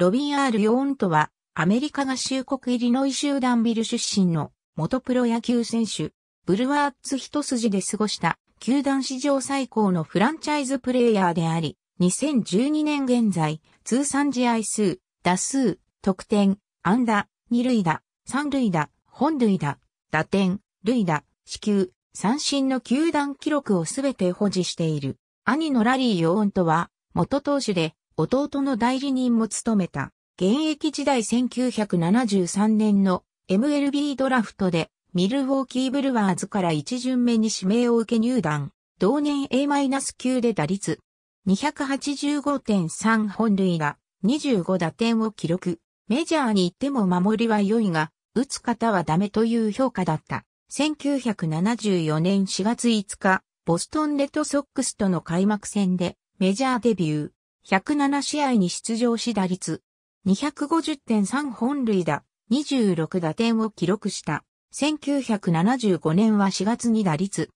ロビン・アール・ヨーンとは、アメリカ合衆国イリノイ州ダンビル出身の元プロ野球選手、ブルワーツ一筋で過ごした、球団史上最高のフランチャイズプレイヤーであり、2012年現在、通算試合数、打数、得点、安打、二塁打、三塁打、本塁打、打点、塁打、四球、三振の球団記録をすべて保持している。兄のラリー・ヨーンとは、元投手で、弟の代理人も務めた。現役時代1973年の MLB ドラフトでミルウォーキーブルワーズから1巡目に指名を受け入団。同年 A-9 で打率285.3本塁が25打点を記録。メジャーに行っても守りは良いが、打つ方はダメという評価だった。1974年4月5日、ボストンレッドソックスとの開幕戦でメジャーデビュー。107試合に出場し打率、250.3本塁打、26打点を記録した。1975年は4月に打率、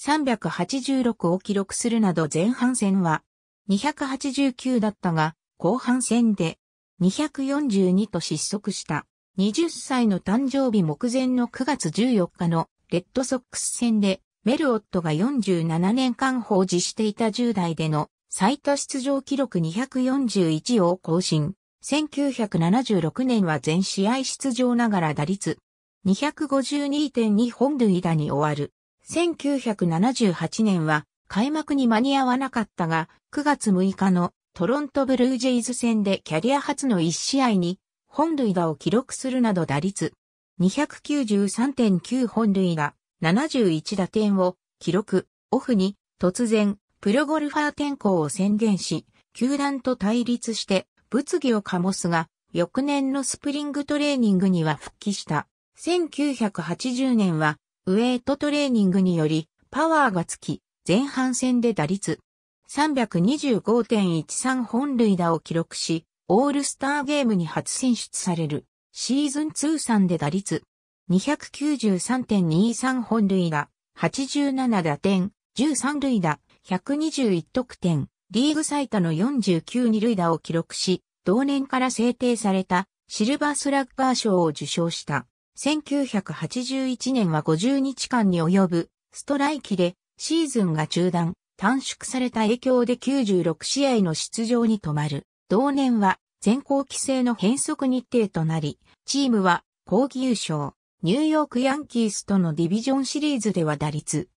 386を記録するなど前半戦は、289だったが、後半戦で、242と失速した。20歳の誕生日目前の9月14日のレッドソックス戦で、メルオットが47年間放置していた10代での最多出場記録241を更新。1976年は全試合出場ながら打率252.2本塁打に終わる。1978年は開幕に間に合わなかったが、9月6日のトロントブルージェイズ戦でキャリア初の1試合に本塁打を記録するなど打率293.9本塁打71打点を記録オフに突然プロゴルファー転向を宣言し、球団と対立して物議を醸すが、翌年のスプリングトレーニングには復帰した。1980年は、ウェイトトレーニングにより、パワーがつき、前半戦で打率325.13本塁打を記録し、オールスターゲームに初選出される。シーズン通算で打率293.23本塁打、87打点、13塁打、121得点、リーグ最多の49二塁打を記録し、同年から制定されたシルバースラッガー賞を受賞した。1981年は50日間に及ぶストライキでシーズンが中断、短縮された影響で96試合の出場に止まる。同年は全校規制の変則日程となり、チームは抗議優勝。ニューヨークヤンキースとのディビジョンシリーズでは打率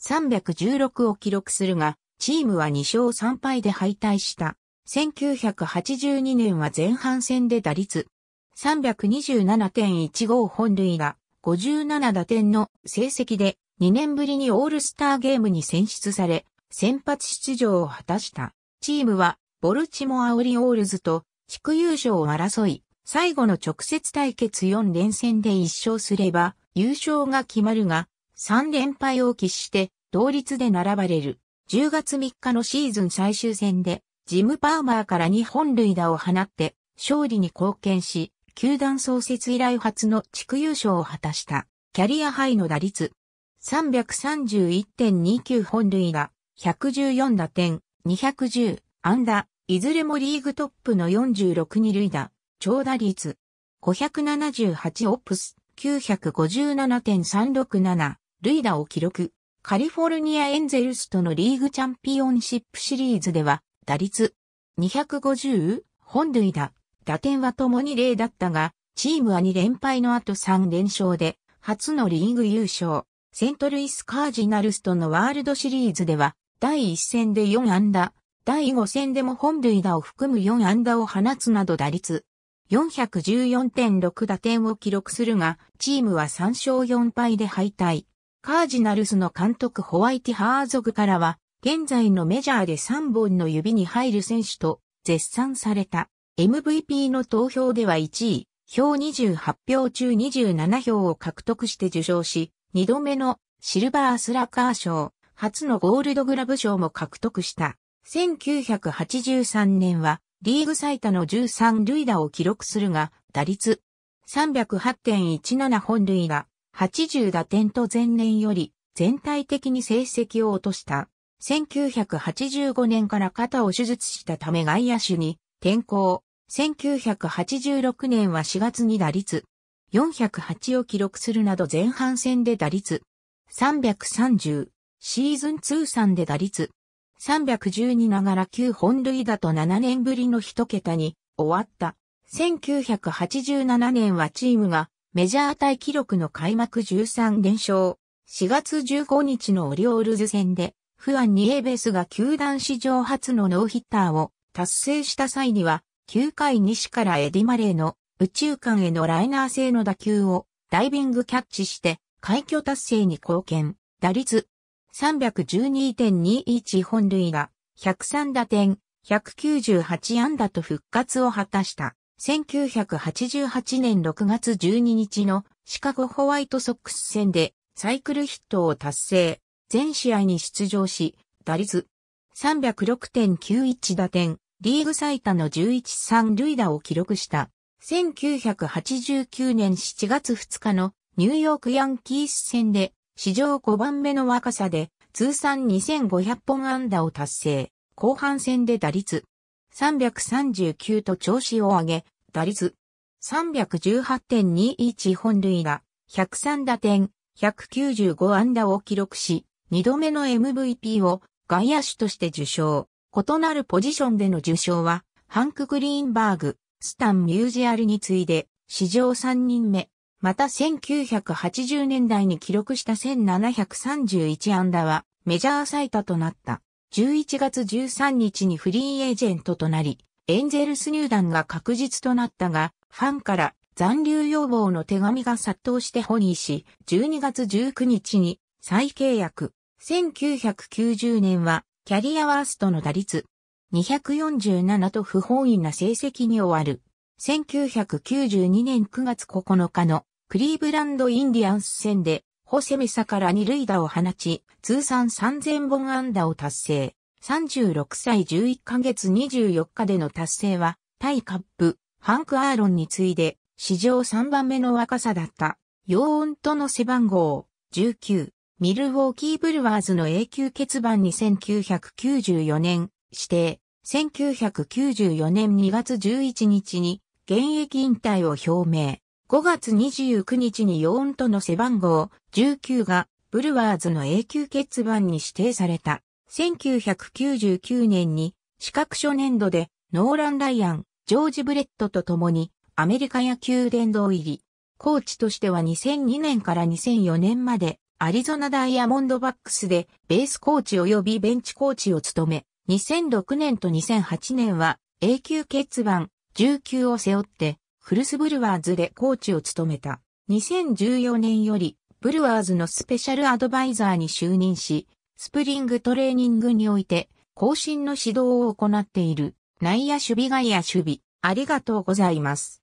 316を記録するが、チームは2勝3敗で敗退した。1982年は前半戦で打率327.15本塁打、57打点の成績で2年ぶりにオールスターゲームに選出され、先発出場を果たした。チームはボルチモアオリオールズと地区優勝を争い、最後の直接対決4連戦で1勝すれば優勝が決まるが、3連敗を喫して同率で並ばれる。10月3日のシーズン最終戦で、ジム・パーマーから2本塁打を放って、勝利に貢献し、球団創設以来初の地区優勝を果たした。キャリアハイの打率、331.29本塁打、114打点、210安打、いずれもリーグトップの46二塁打、長打率、578オプス、957.367、塁打を記録。カリフォルニアエンゼルスとのリーグチャンピオンシップシリーズでは、打率250、本塁打、打点は共に0だったが、チームは2連敗の後3連勝で、初のリーグ優勝。セントルイスカージナルスとのワールドシリーズでは、第1戦で4安打、第5戦でも本塁打を含む4安打を放つなど打率414.6打点を記録するが、チームは3勝4敗で敗退。カージナルスの監督ホワイティ・ハーゾグからは、現在のメジャーで3本の指に入る選手と絶賛された。MVP の投票では1位、票28票中27票を獲得して受賞し、2度目のシルバースラッガー賞、初のゴールドグラブ賞も獲得した。1983年はリーグ最多の13塁打を記録するが、打率308.17本塁打、80打点と前年より全体的に成績を落とした。1985年から肩を手術したため外野手に転向。1986年は4月に打率408を記録するなど前半戦で打率330、シーズン通算で打率312ながら9本塁打と7年ぶりの1桁に終わった。1987年はチームがメジャー対記録の開幕13連勝。4月15日のオリオールズ戦で、フアン・ニエベスが球団史上初のノーヒッターを達成した際には、9回西からエディ・マレーの宇宙間へのライナー性の打球をダイビングキャッチして、快挙達成に貢献。打率312.21本塁打、103打点、198安打と復活を果たした。1988年6月12日のシカゴホワイトソックス戦でサイクルヒットを達成。全試合に出場し、打率306.91打点、リーグ最多の11三塁打を記録した。1989年7月2日のニューヨークヤンキース戦で史上5番目の若さで通算2500本安打を達成。後半戦で打率339と調子を上げ、打率318.21本塁打、103打点、195安打を記録し、2度目の MVP を外野手として受賞。異なるポジションでの受賞は、ハンク・グリーンバーグ、スタン・ミュージアルに次いで、史上3人目。また1980年代に記録した1731安打は、メジャー最多となった。11月13日にフリーエージェントとなり、エンゼルス入団が確実となったが、ファンから残留要望の手紙が殺到してホニーし、12月19日に再契約。1990年はキャリアワーストの打率247と不本意な成績に終わる。1992年9月9日のクリーブランドインディアンス戦でホセメサから二塁打を放ち、通算3000本安打を達成。36歳11ヶ月24日での達成は、タイカップ、ハンク・アーロンに次いで、史上3番目の若さだった。ヨーンとの背番号、19、ミルウォーキー・ブルワーズの永久欠番に1994年、指定、1994年2月11日に、現役引退を表明。5月29日に4との背番号19がブルワーズの永久欠番に指定された。1999年に資格初年度でノーラン・ライアン、ジョージ・ブレットと共にアメリカ野球殿堂入り。コーチとしては2002年から2004年までアリゾナダイヤモンドバックスでベースコーチ及びベンチコーチを務め、2006年と2008年は永久欠番19を背負ってフルスブルワーズでコーチを務めた。2014年より、ブルワーズのスペシャルアドバイザーに就任し、スプリングトレーニングにおいて、更新の指導を行っている、内野守備外野守備、ありがとうございます。